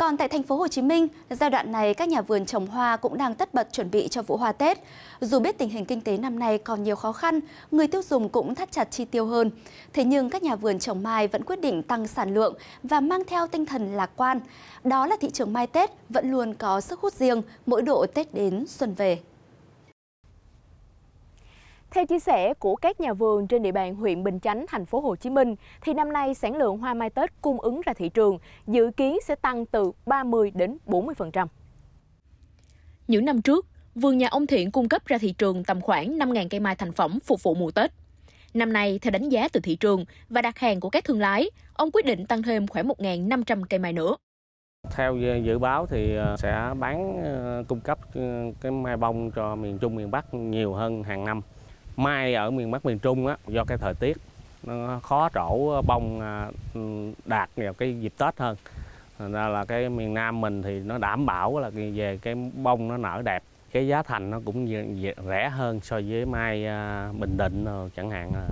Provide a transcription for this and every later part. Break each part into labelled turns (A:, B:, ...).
A: Còn tại thành phố Hồ Chí Minh, giai đoạn này các nhà vườn trồng hoa cũng đang tất bật chuẩn bị cho vụ hoa Tết. Dù biết tình hình kinh tế năm nay còn nhiều khó khăn, người tiêu dùng cũng thắt chặt chi tiêu hơn. Thế nhưng các nhà vườn trồng mai vẫn quyết định tăng sản lượng và mang theo tinh thần lạc quan. Đó là thị trường mai Tết vẫn luôn có sức hút riêng mỗi độ Tết đến xuân về. Theo chia sẻ của các nhà vườn trên địa bàn huyện
B: Bình Chánh, thành phố Hồ Chí Minh, thì năm nay sản lượng hoa mai Tết cung ứng ra thị trường dự kiến sẽ tăng từ 30 đến 40%. Những năm trước, vườn nhà ông Thiện cung cấp ra thị trường tầm khoảng 5.000 cây mai thành phẩm phục vụ mùa Tết. Năm nay, theo đánh giá từ thị trường và đặt hàng của các thương lái, ông quyết định tăng thêm khoảng 1.500 cây mai nữa.
C: Theo dự báo thì ờ, sẽ bán ờ, cung cấp ờ, cái mai bông cho miền Trung, miền Bắc nhiều hơn hàng năm mai ở miền Bắc miền Trung á, do cái thời tiết nó khó trổ bông à, đạt vào cái dịp Tết hơn Thành ra là cái miền Nam mình thì nó đảm bảo là về cái bông nó nở đẹp cái giá thành nó cũng rẻ hơn so với mai à, Bình Định chẳng hạn à,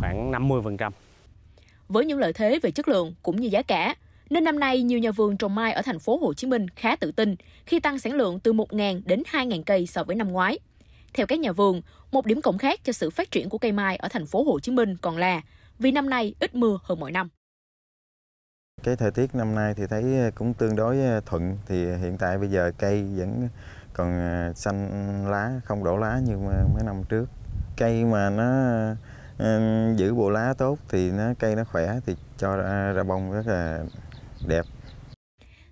C: khoảng 50%.
B: Với những lợi thế về chất lượng cũng như giá cả, nên năm nay nhiều nhà vườn trồng mai ở thành phố Hồ Chí Minh khá tự tin khi tăng sản lượng từ 1.000 đến 2.000 cây so với năm ngoái. Theo các nhà vườn, một điểm cộng khác cho sự phát triển của cây mai ở thành phố Hồ Chí Minh còn là vì năm nay ít mưa hơn mọi năm.
D: Cái thời tiết năm nay thì thấy cũng tương đối ờ, thuận thì hiện tại bây giờ cây vẫn còn ờ, xanh lá, không đổ lá như mấy năm trước. Cây mà nó ờ, giữ bộ lá tốt thì nó cây nó khỏe thì cho ra, ra bông rất là đẹp.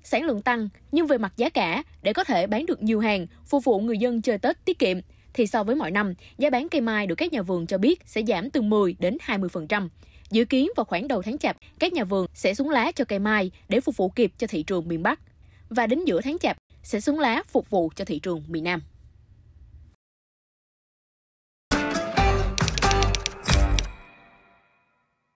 B: Sản lượng tăng nhưng về mặt giá cả để có thể bán được nhiều hàng, phục vụ người dân chơi Tết tiết kiệm thì so với mọi năm, giá bán cây mai được các nhà vườn cho biết sẽ giảm từ 10 đến 20%. Dự kiến vào khoảng đầu tháng Chạp, các nhà vườn sẽ xuống lá cho cây mai để phục vụ kịp cho thị trường miền Bắc và đến giữa tháng Chạp sẽ xuống lá phục vụ cho thị trường miền Nam.